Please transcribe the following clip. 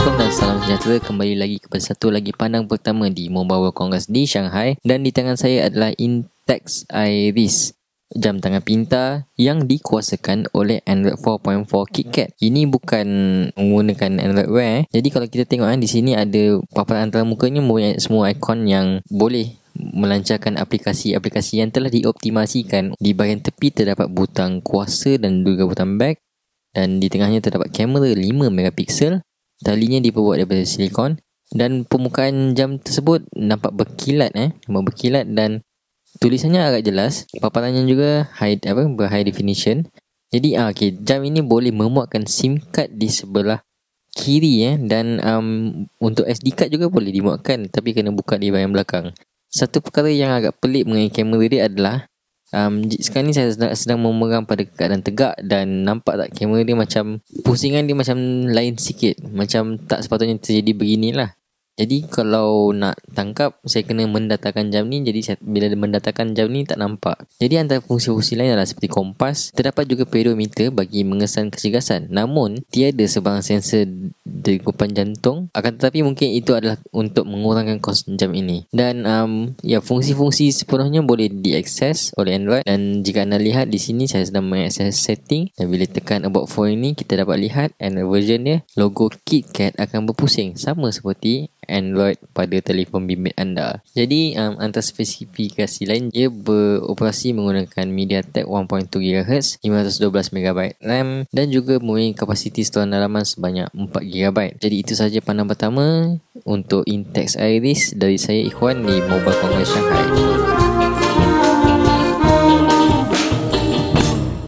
Assalamualaikum dan salam sejahtera kembali lagi kepada satu lagi pandang pertama di Mobile World Congress di Shanghai dan di tangan saya adalah Intex Iris jam tangan pintar yang dikuasakan oleh Android 4.4 KitKat. Ini bukan menggunakan Android Wear. Jadi kalau kita tengok kan di sini ada paparan antara mukanya banyak semua ikon yang boleh melancarkan aplikasi-aplikasi yang telah dioptimasikan. Di bahagian tepi terdapat butang kuasa dan juga butang back dan di tengahnya terdapat kamera 5 megapiksel Talinya diperbuat daripada silikon dan permukaan jam tersebut nampak berkilat eh, nampak berkilat dan tulisannya agak jelas. Papanannya juga high apa berhigh definition. Jadi ah, okay, jam ini boleh memuatkan SIM card di sebelah kiri eh dan um, untuk SD card juga boleh dimuatkan tapi kena buka di bahagian belakang. Satu perkara yang agak pelik mengenai kamera dia adalah um, Sekarang ni saya sedang, sedang memegang pada keadaan tegak Dan nampak tak kamera dia macam Pusingan dia macam lain sikit Macam tak sepatutnya terjadi beginilah jadi kalau nak tangkap saya kena mendatakan jam ni jadi saya, bila mendatakan jam ni tak nampak. Jadi antara fungsi-fungsi lain adalah seperti kompas, terdapat juga pedometer bagi mengesan kesigasan. Namun tiada sebarang sensor degupan jantung. Akan tetapi mungkin itu adalah untuk mengurangkan kos jam ini. Dan um, ya fungsi-fungsi sepenuhnya boleh diakses oleh Android dan jika anda lihat di sini saya sedang mengakses setting dan bila tekan about phone ini kita dapat lihat Android version dia logo KitKat akan berpusing sama seperti Android pada telefon bimbit anda. Jadi um, antara spesifikasi lain ia beroperasi menggunakan MediaTek 1.2 GHz, 512 MB RAM dan juga mempunyai kapasiti storan dalaman sebanyak 4 GB. Jadi itu sahaja pandang pertama untuk Intex Iris dari saya Ikhwan di Mobile Congress Shanghai.